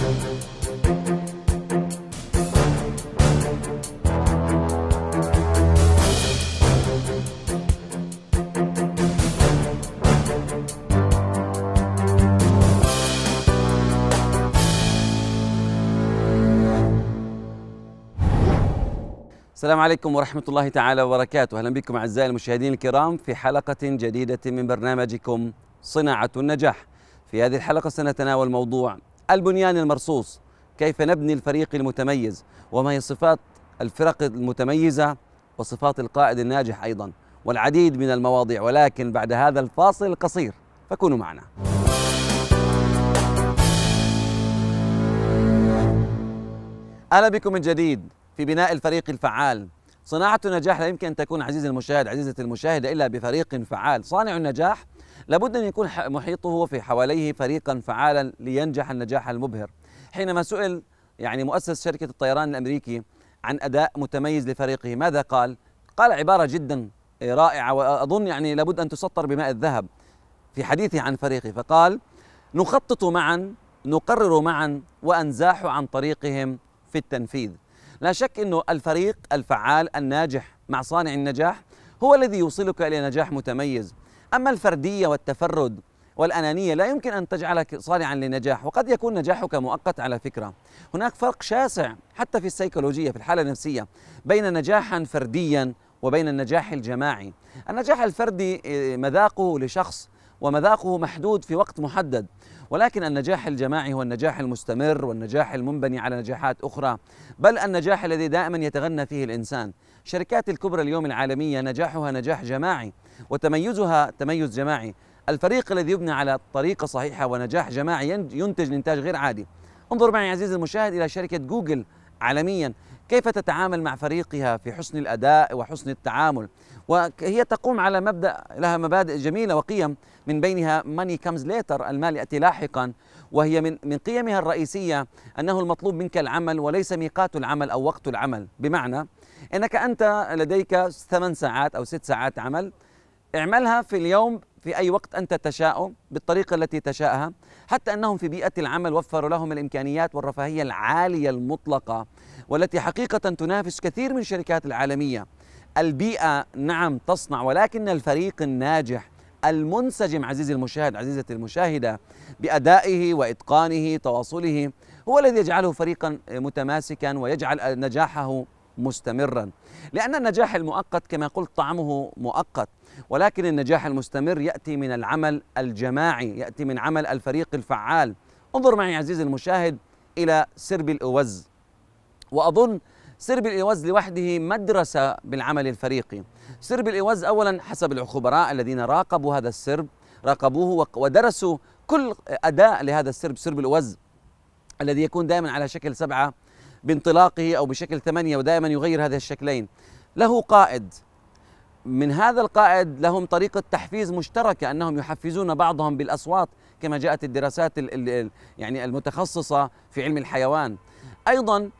السلام عليكم ورحمة الله تعالى وبركاته أهلا بكم أعزائي المشاهدين الكرام في حلقة جديدة من برنامجكم صناعة النجاح في هذه الحلقة سنتناول موضوع البنيان المرصوص كيف نبني الفريق المتميز وما هي صفات الفرق المتميزة وصفات القائد الناجح أيضا والعديد من المواضيع ولكن بعد هذا الفاصل القصير فكونوا معنا أهلا بكم من جديد في بناء الفريق الفعال صناعة النجاح لا يمكن أن تكون عزيزي المشاهد عزيزة المشاهدة إلا بفريق فعال صانع النجاح لابد أن يكون محيطه وفي حواليه فريقا فعالا لينجح النجاح المبهر حينما سئل يعني مؤسس شركة الطيران الأمريكي عن أداء متميز لفريقه ماذا قال؟ قال عبارة جدا رائعة وأظن يعني لابد أن تسطر بماء الذهب في حديثه عن فريقه فقال نخطط معا نقرر معا وأنزاح عن طريقهم في التنفيذ لا شك أنه الفريق الفعال الناجح مع صانع النجاح هو الذي يوصلك إلى نجاح متميز أما الفردية والتفرد والأنانية لا يمكن أن تجعلك صانعا للنجاح وقد يكون نجاحك مؤقت على فكرة هناك فرق شاسع حتى في السيكولوجية في الحالة النفسية بين نجاحا فرديا وبين النجاح الجماعي النجاح الفردي آه، مذاقه لشخص ومذاقه محدود في وقت محدد ولكن النجاح الجماعي هو النجاح المستمر والنجاح المنبني على نجاحات أخرى بل النجاح الذي دائما يتغنى فيه الإنسان شركات الكبرى اليوم العالمية نجاحها نجاح جماعي وتميزها تميز جماعي الفريق الذي يبنى على طريقة صحيحة ونجاح جماعي ينتج إنتاج غير عادي انظر معي عزيزي المشاهد إلى شركة جوجل عالميا كيف تتعامل مع فريقها في حسن الأداء وحسن التعامل وهي تقوم على مبدأ لها مبادئ جميلة وقيم من بينها ماني كمز ليتر المال يأتي لاحقا وهي من من قيمها الرئيسية أنه المطلوب منك العمل وليس ميقات العمل أو وقت العمل بمعنى انك انت لديك ثمان ساعات او ست ساعات عمل اعملها في اليوم في اي وقت انت تشاء بالطريقه التي تشاءها حتى انهم في بيئه العمل وفروا لهم الامكانيات والرفاهيه العاليه المطلقه والتي حقيقه تنافس كثير من الشركات العالميه البيئه نعم تصنع ولكن الفريق الناجح المنسجم عزيزي المشاهد عزيزة المشاهدة بأدائه وإتقانه تواصله هو الذي يجعله فريقا متماسكا ويجعل نجاحه مستمرا لأن النجاح المؤقت كما قلت طعمه مؤقت ولكن النجاح المستمر يأتي من العمل الجماعي يأتي من عمل الفريق الفعال انظر معي عزيزي المشاهد إلى سرب الأوز وأظن سرب الاوز لوحده مدرسة بالعمل الفريقي سرب الاوز أولا حسب الخبراء الذين راقبوا هذا السرب راقبوه ودرسوا كل أداء لهذا السرب سرب الاوز الذي يكون دائما على شكل سبعة بانطلاقه أو بشكل ثمانية ودائما يغير هذه الشكلين له قائد من هذا القائد لهم طريقة تحفيز مشتركة أنهم يحفزون بعضهم بالأصوات كما جاءت الدراسات يعني المتخصصة في علم الحيوان أيضا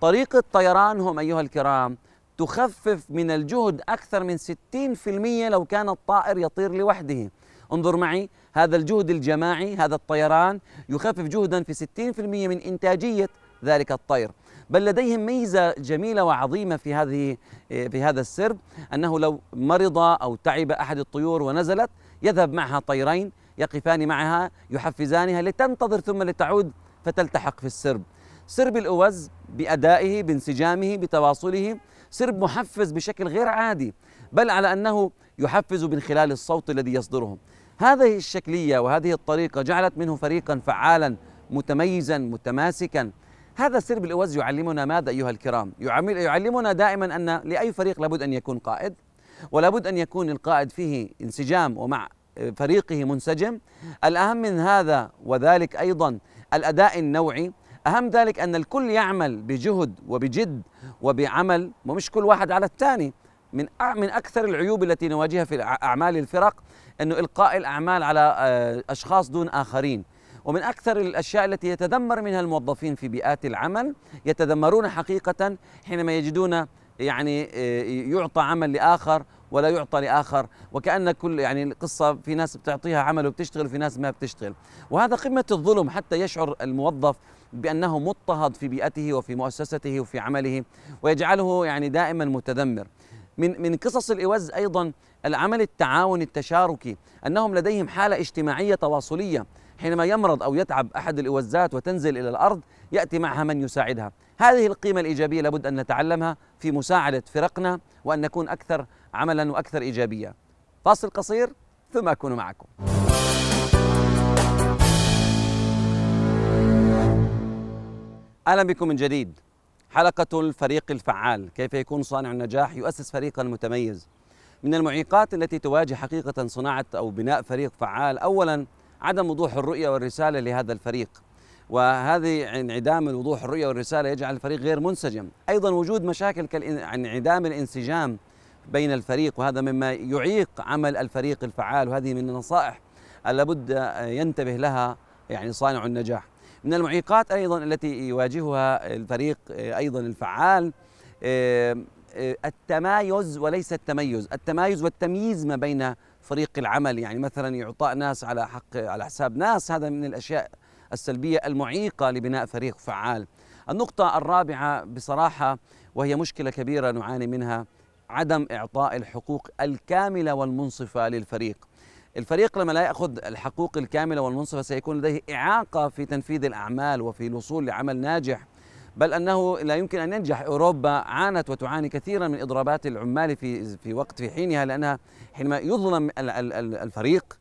طريقة طيرانهم أيها الكرام تخفف من الجهد أكثر من 60% لو كان الطائر يطير لوحده انظر معي هذا الجهد الجماعي هذا الطيران يخفف جهدا في 60% من إنتاجية ذلك الطير بل لديهم ميزة جميلة وعظيمة في هذه في هذا السرب أنه لو مرض أو تعب أحد الطيور ونزلت يذهب معها طيرين يقفان معها يحفزانها لتنتظر ثم لتعود فتلتحق في السرب سرب الأوز بأدائه بانسجامه بتواصله سرب محفز بشكل غير عادي بل على أنه يحفز من خلال الصوت الذي يصدره هذه الشكلية وهذه الطريقة جعلت منه فريقا فعالا متميزا متماسكا هذا السرب الإوز يعلمنا ماذا أيها الكرام يعلمنا دائما أن لأي فريق لابد أن يكون قائد ولابد أن يكون القائد فيه انسجام ومع فريقه منسجم الأهم من هذا وذلك أيضا الأداء النوعي أهم ذلك أن الكل يعمل بجهد وبجد وبعمل ومش كل واحد على الثاني من من أكثر العيوب التي نواجهها في أعمال الفرق أنه إلقاء الأعمال على آه، أشخاص دون آخرين ومن أكثر الأشياء التي يتذمر منها الموظفين في بيئات العمل يتذمرون حقيقة حينما يجدون يعني آه، يعطى عمل لآخر ولا يعطى لاخر وكان كل يعني القصه في ناس بتعطيها عمل وبتشتغل في ناس ما بتشتغل وهذا قمه الظلم حتى يشعر الموظف بانه مضطهد في بيئته وفي مؤسسته وفي عمله ويجعله يعني دائما متذمر من من قصص الاوز ايضا العمل التعاوني التشاركي انهم لديهم حاله اجتماعيه تواصليه حينما يمرض أو يتعب أحد الإوزات وتنزل إلى الأرض يأتي معها من يساعدها هذه القيمة الإيجابية لابد أن نتعلمها في مساعدة فرقنا وأن نكون أكثر عملا وأكثر إيجابية فاصل قصير ثم أكون معكم أهلا بكم من جديد حلقة الفريق الفعال كيف يكون صانع النجاح يؤسس فريقا متميز من المعيقات التي تواجه حقيقة صناعة أو بناء فريق فعال أولا عدم وضوح الرؤية والرسالة لهذا الفريق وهذه انعدام الوضوح الرؤية والرسالة يجعل الفريق غير منسجم أيضا وجود مشاكل كانعدام الانسجام بين الفريق وهذا مما يعيق عمل الفريق الفعال وهذه من النصائح لابد ينتبه لها يعني صانع النجاح من المعيقات أيضا التي يواجهها الفريق أيضا الفعال آه، آه، التمايز وليس التميز التمايز والتمييز ما بين فريق العمل يعني مثلا يعطاء ناس على حق على حساب ناس هذا من الأشياء السلبية المعيقة لبناء فريق فعال النقطة الرابعة بصراحة وهي مشكلة كبيرة نعاني منها عدم إعطاء الحقوق الكاملة والمنصفة للفريق الفريق لما لا يأخذ الحقوق الكاملة والمنصفة سيكون لديه إعاقة في تنفيذ الأعمال وفي الوصول لعمل ناجح بل انه لا يمكن ان ينجح اوروبا عانت وتعاني كثيرا من اضرابات العمال في في وقت في حينها لانها حينما يظلم الفريق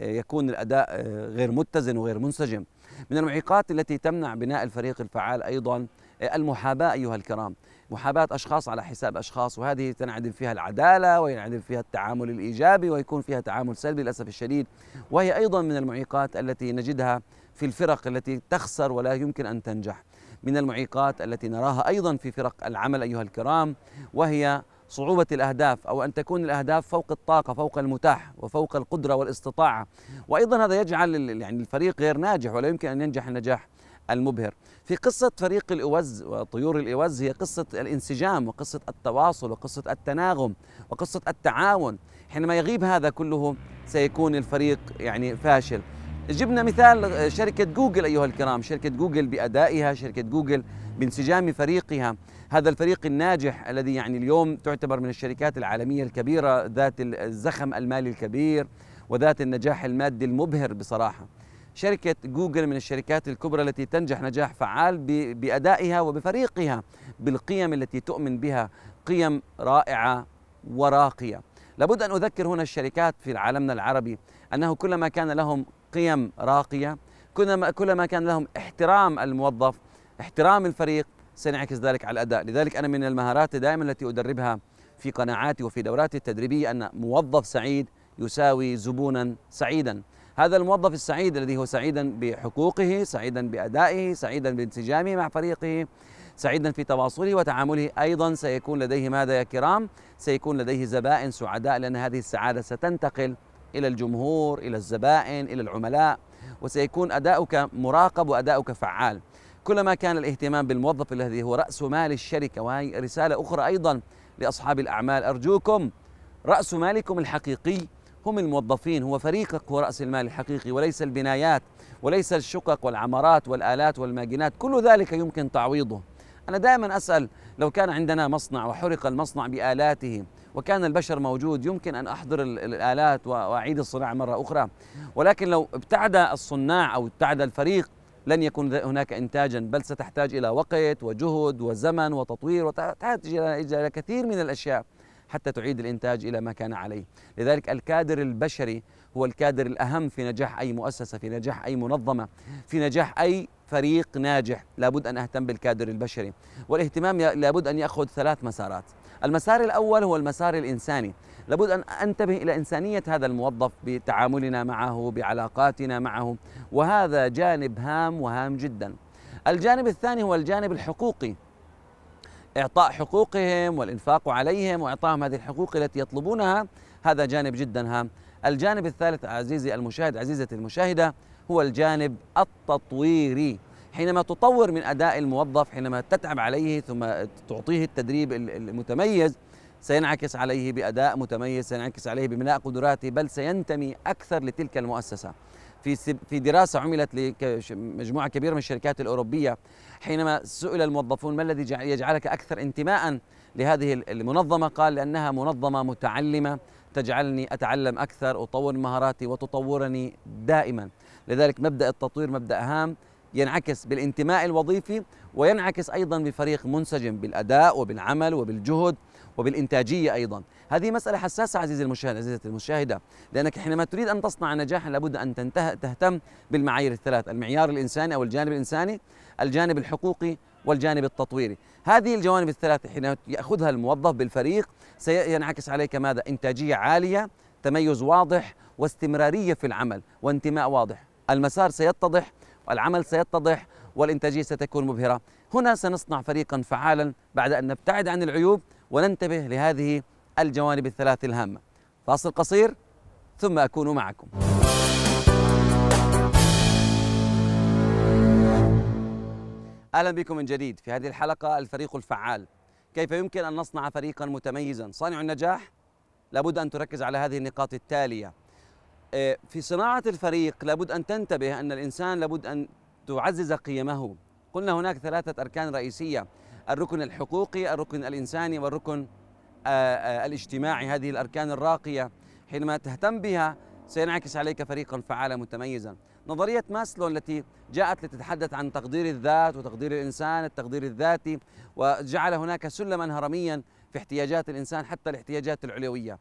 آه، يكون الاداء آه، غير متزن وغير منسجم من المعيقات التي تمنع بناء الفريق الفعال ايضا آه، المحاباه ايها الكرام محاباه اشخاص على حساب اشخاص وهذه تنعدم فيها العداله وينعدم فيها التعامل الايجابي ويكون فيها تعامل سلبي للاسف الشديد وهي ايضا من المعيقات التي نجدها في الفرق التي تخسر ولا يمكن ان تنجح من المعيقات التي نراها أيضا في فرق العمل أيها الكرام وهي صعوبة الأهداف أو أن تكون الأهداف فوق الطاقة فوق المتاح وفوق القدرة والاستطاعة وأيضا هذا يجعل يعني الفريق غير ناجح ولا يمكن أن ينجح النجاح المبهر في قصة فريق الإوز وطيور الإوز هي قصة الانسجام وقصة التواصل وقصة التناغم وقصة التعاون حينما يغيب هذا كله سيكون الفريق يعني فاشل جبنا مثال آه، شركة جوجل أيها الكرام شركة جوجل بأدائها شركة جوجل بانسجام فريقها هذا الفريق الناجح الذي يعني اليوم تعتبر من الشركات العالمية الكبيرة ذات الزخم المالي الكبير وذات النجاح المادي المبهر بصراحة شركة جوجل من الشركات الكبرى التي تنجح نجاح فعال بأدائها وبفريقها بالقيم التي تؤمن بها قيم رائعة وراقية لابد أن أذكر هنا الشركات في عالمنا العربي أنه كلما كان لهم قيم راقية كلما, كلما كان لهم احترام الموظف احترام الفريق سينعكس ذلك على الأداء لذلك أنا من المهارات دائما التي أدربها في قناعاتي وفي دوراتي التدريبية أن موظف سعيد يساوي زبونا سعيدا هذا الموظف السعيد الذي هو سعيدا بحقوقه سعيدا بأدائه سعيدا بانسجامه مع فريقه سعيدا في تواصله وتعامله أيضا سيكون لديه ماذا يا كرام؟ سيكون لديه زبائن سعداء لأن هذه السعادة ستنتقل إلى الجمهور إلى الزبائن إلى العملاء وسيكون أداؤك مراقب وأداؤك فعال كلما كان الاهتمام بالموظف الذي هو رأس مال الشركة وهي رسالة أخرى أيضا لأصحاب الأعمال أرجوكم رأس مالكم الحقيقي هم الموظفين هو فريقك هو رأس المال الحقيقي وليس البنايات وليس الشقق والعمارات والآلات والماجنات كل ذلك يمكن تعويضه أنا دائما أسأل لو كان عندنا مصنع وحرق المصنع بآلاته وكان البشر موجود يمكن أن أحضر الآلات وأعيد الصناعة مرة أخرى ولكن لو ابتعد الصناع أو ابتعد الفريق لن يكون هناك إنتاجا بل ستحتاج إلى وقت وجهد وزمن وتطوير وتحتاج إلى كثير من الأشياء حتى تعيد الإنتاج إلى ما كان عليه لذلك الكادر البشري هو الكادر الأهم في نجاح أي مؤسسة في نجاح أي منظمة في نجاح أي فريق ناجح لابد أن أهتم بالكادر البشري والاهتمام لابد أن يأخذ ثلاث مسارات المسار الأول هو المسار الإنساني لابد أن أنتبه إلى إنسانية هذا الموظف بتعاملنا معه بعلاقاتنا معه وهذا جانب هام وهام جدا الجانب الثاني هو الجانب الحقوقي إعطاء حقوقهم والإنفاق عليهم وإعطائهم هذه الحقوق التي يطلبونها هذا جانب جدا هام الجانب الثالث عزيزي المشاهد عزيزتي المشاهدة هو الجانب التطويري حينما تطور من اداء الموظف حينما تتعب عليه ثم تعطيه التدريب المتميز سينعكس عليه باداء متميز سينعكس عليه بملاء قدراته بل سينتمي اكثر لتلك المؤسسه في في دراسه عملت لمجموعه كبيره من الشركات الاوروبيه حينما سئل الموظفون ما الذي يجعلك اكثر انتماء لهذه المنظمه قال لانها منظمه متعلمه تجعلني اتعلم اكثر اطور مهاراتي وتطورني دائما لذلك مبدا التطوير مبدا هام ينعكس بالانتماء الوظيفي وينعكس ايضا بفريق منسجم بالاداء وبالعمل وبالجهد وبالانتاجيه ايضا هذه مساله حساسه عزيزي المشاهد عزيزتي المشاهده لانك حينما تريد ان تصنع نجاحا لابد ان تنتهي تهتم بالمعايير الثلاث المعيار الانساني او الجانب الانساني الجانب الحقوقي والجانب التطويري هذه الجوانب الثلاثه حين ياخذها الموظف بالفريق سينعكس عليك ماذا انتاجيه عاليه تميز واضح واستمراريه في العمل وانتماء واضح المسار سيتضح العمل سيتضح والإنتاجية ستكون مبهرة هنا سنصنع فريقا فعالا بعد أن نبتعد عن العيوب وننتبه لهذه الجوانب الثلاث الهامة فاصل قصير ثم أكون معكم أهلا بكم من جديد في هذه الحلقة الفريق الفعال كيف يمكن أن نصنع فريقا متميزا صانع النجاح لابد أن تركز على هذه النقاط التالية آه، في صناعة الفريق لابد أن تنتبه أن الإنسان لابد أن تعزز قيمه قلنا هناك ثلاثة أركان رئيسية الركن الحقوقي الركن الإنساني والركن آه، آه، الاجتماعي هذه الأركان الراقية حينما تهتم بها سينعكس عليك فريقا فعالا متميزا نظرية ماسلو التي جاءت لتتحدث عن تقدير الذات وتقدير الإنسان التقدير الذاتي وجعل هناك سلما هرميا في احتياجات الإنسان حتى الاحتياجات العلوية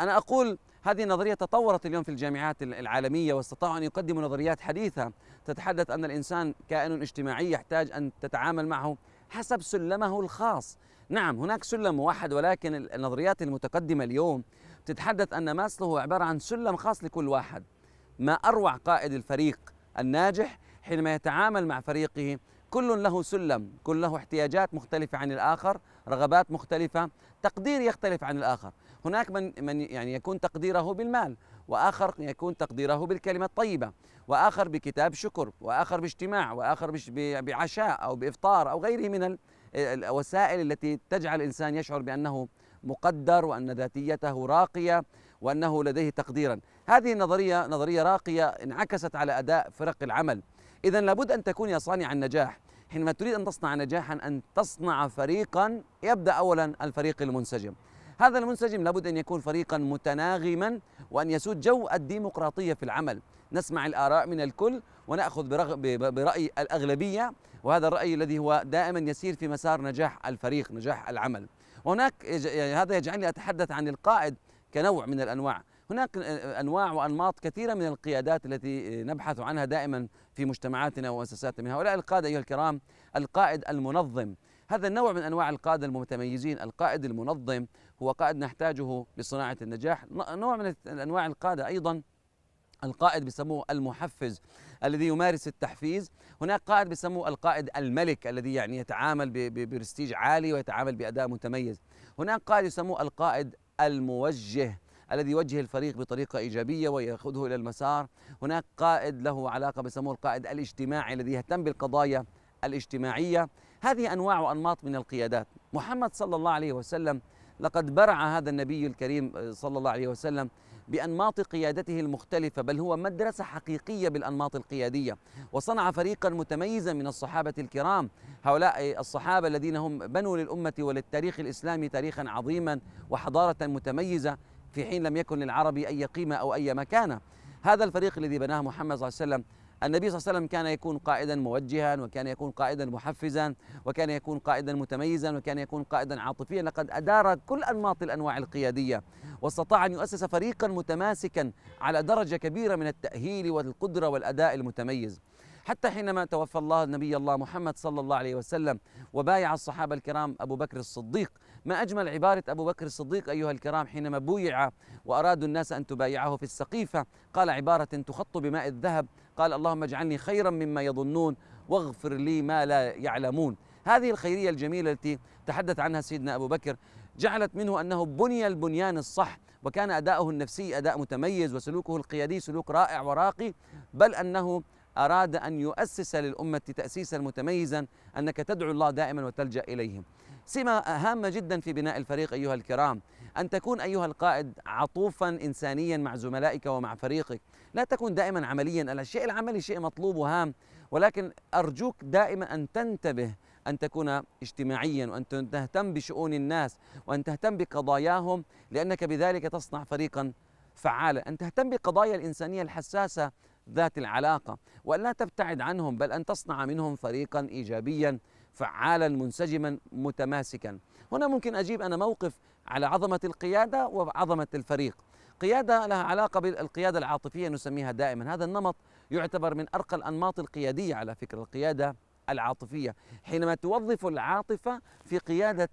أنا أقول هذه النظرية تطورت اليوم في الجامعات العالمية واستطاعوا أن يقدموا نظريات حديثة تتحدث أن الإنسان كائن اجتماعي يحتاج أن تتعامل معه حسب سلمه الخاص نعم هناك سلم موحد ولكن النظريات المتقدمة اليوم تتحدث أن ماسلو هو عبارة عن سلم خاص لكل واحد ما أروع قائد الفريق الناجح حينما يتعامل مع فريقه كل له سلم كل له احتياجات مختلفة عن الآخر رغبات مختلفة تقدير يختلف عن الآخر هناك من من يعني يكون تقديره بالمال واخر يكون تقديره بالكلمه الطيبه واخر بكتاب شكر واخر باجتماع واخر بعشاء او بافطار او غيره من الوسائل التي تجعل الانسان يشعر بانه مقدر وان ذاتيته راقيه وانه لديه تقديرا هذه النظريه نظريه راقيه انعكست على اداء فرق العمل اذا لابد ان تكون يا صانع النجاح حينما تريد ان تصنع نجاحا ان تصنع فريقا يبدا اولا الفريق المنسجم هذا المنسجم لابد أن يكون فريقا متناغما وأن يسود جو الديمقراطية في العمل نسمع الآراء من الكل ونأخذ برأي الأغلبية وهذا الرأي الذي هو دائما يسير في مسار نجاح الفريق نجاح العمل وهناك يعني هذا يجعلني أتحدث عن القائد كنوع من الأنواع هناك انواع وانماط كثيره من القيادات التي نبحث عنها دائما في مجتمعاتنا ومؤسساتنا من هؤلاء القاده ايها الكرام القائد المنظم هذا النوع من انواع القاده المتميزين القائد المنظم هو قائد نحتاجه لصناعة النجاح نوع من أنواع القادة أيضا القائد بيسموه المحفز الذي يمارس التحفيز هناك قائد بيسموه القائد الملك الذي يعني يتعامل برستيج عالي ويتعامل بأداء متميز هناك قائد يسموه القائد الموجه الذي يوجه الفريق بطريقة إيجابية ويأخذه إلى المسار هناك قائد له علاقة بسموه القائد الاجتماعي الذي يهتم بالقضايا الاجتماعية هذه أنواع وأنماط من القيادات محمد صلى الله عليه وسلم لقد برع هذا النبي الكريم آه، صلى الله عليه وسلم بأنماط قيادته المختلفة بل هو مدرسة حقيقية بالأنماط القيادية وصنع فريقا متميزا من الصحابة الكرام هؤلاء آه، الصحابة الذين هم بنوا للأمة وللتاريخ الإسلامي تاريخا عظيما وحضارة متميزة في حين لم يكن للعرب أي قيمة أو أي مكانة هذا الفريق الذي بناه محمد صلى الله عليه وسلم النبي صلى الله عليه وسلم كان يكون قائدا موجها وكان يكون قائدا محفزا وكان يكون قائدا متميزا وكان يكون قائدا عاطفيا لقد أدار كل أنماط الأنواع القيادية واستطاع أن يؤسس فريقا متماسكا على درجة كبيرة من التأهيل والقدرة والأداء المتميز حتى حينما توفى الله نبي الله محمد صلى الله عليه وسلم وبايع الصحابة الكرام أبو بكر الصديق ما أجمل عبارة أبو بكر الصديق أيها الكرام حينما بويع وأرادوا الناس أن تبايعه في السقيفة قال عبارة تخط بماء الذهب قال اللهم اجعلني خيرا مما يظنون واغفر لي ما لا يعلمون هذه الخيرية الجميلة التي تحدث عنها سيدنا أبو بكر جعلت منه أنه بني البنيان الصح وكان أداؤه النفسي أداء متميز وسلوكه القيادي سلوك رائع وراقي بل أنه أراد أن يؤسس للأمة تأسيسا متميزا أنك تدعو الله دائما وتلجأ إليهم سمة هامة جدا في بناء الفريق أيها الكرام أن تكون أيها القائد عطوفا إنسانيا مع زملائك ومع فريقك لا تكون دائما عمليا الشيء العملي شيء مطلوب وهام ولكن أرجوك دائما أن تنتبه أن تكون اجتماعيا وأن تهتم بشؤون الناس وأن تهتم بقضاياهم لأنك بذلك تصنع فريقا فعالا أن تهتم بقضايا الإنسانية الحساسة ذات العلاقة وأن لا تبتعد عنهم بل أن تصنع منهم فريقا إيجابيا فعالا منسجما متماسكا هنا ممكن أجيب أنا موقف على عظمة القيادة وعظمة الفريق قيادة لها علاقة بالقيادة العاطفية نسميها دائما هذا النمط يعتبر من أرقى الأنماط القيادية على فكرة القيادة العاطفية حينما توظف العاطفة في قيادة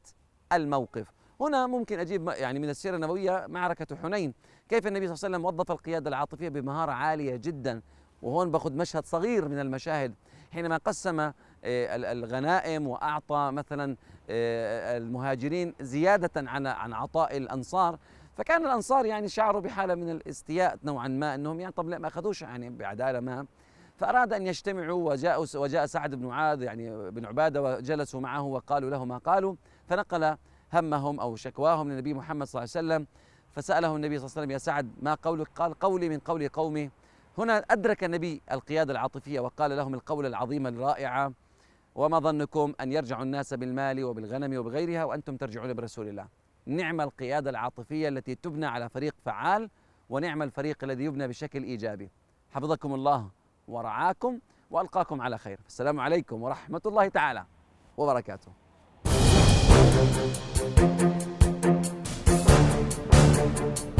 الموقف هنا ممكن أجيب يعني من السيرة النبوية معركة حنين كيف النبي صلى الله عليه وسلم وظف القيادة العاطفية بمهارة عالية جدا وهون باخذ مشهد صغير من المشاهد حينما قسم آه، الغنائم واعطى مثلا آه، المهاجرين زياده عن عن عطاء الانصار فكان الانصار يعني شعروا بحاله من الاستياء نوعا ما انهم يعني طب ما اخذوش يعني بعداله ما فاراد ان يجتمعوا وجاء وجاء سعد بن عاد يعني بن عباده وجلسوا معه وقالوا له ما قالوا فنقل همهم او شكواهم للنبي محمد صلى الله عليه وسلم فساله النبي صلى الله عليه وسلم يا سعد ما قولك قال قولي من قول قومي هنا أدرك النبي القيادة العاطفية وقال لهم القول العظيم الرائعة وما ظنكم أن يرجع الناس بالمال وبالغنم وبغيرها وأنتم ترجعون برسول الله نعم القيادة العاطفية التي تبنى على فريق فعال ونعم الفريق الذي يبنى بشكل إيجابي حفظكم الله ورعاكم وألقاكم على خير السلام عليكم ورحمة الله تعالى وبركاته thank you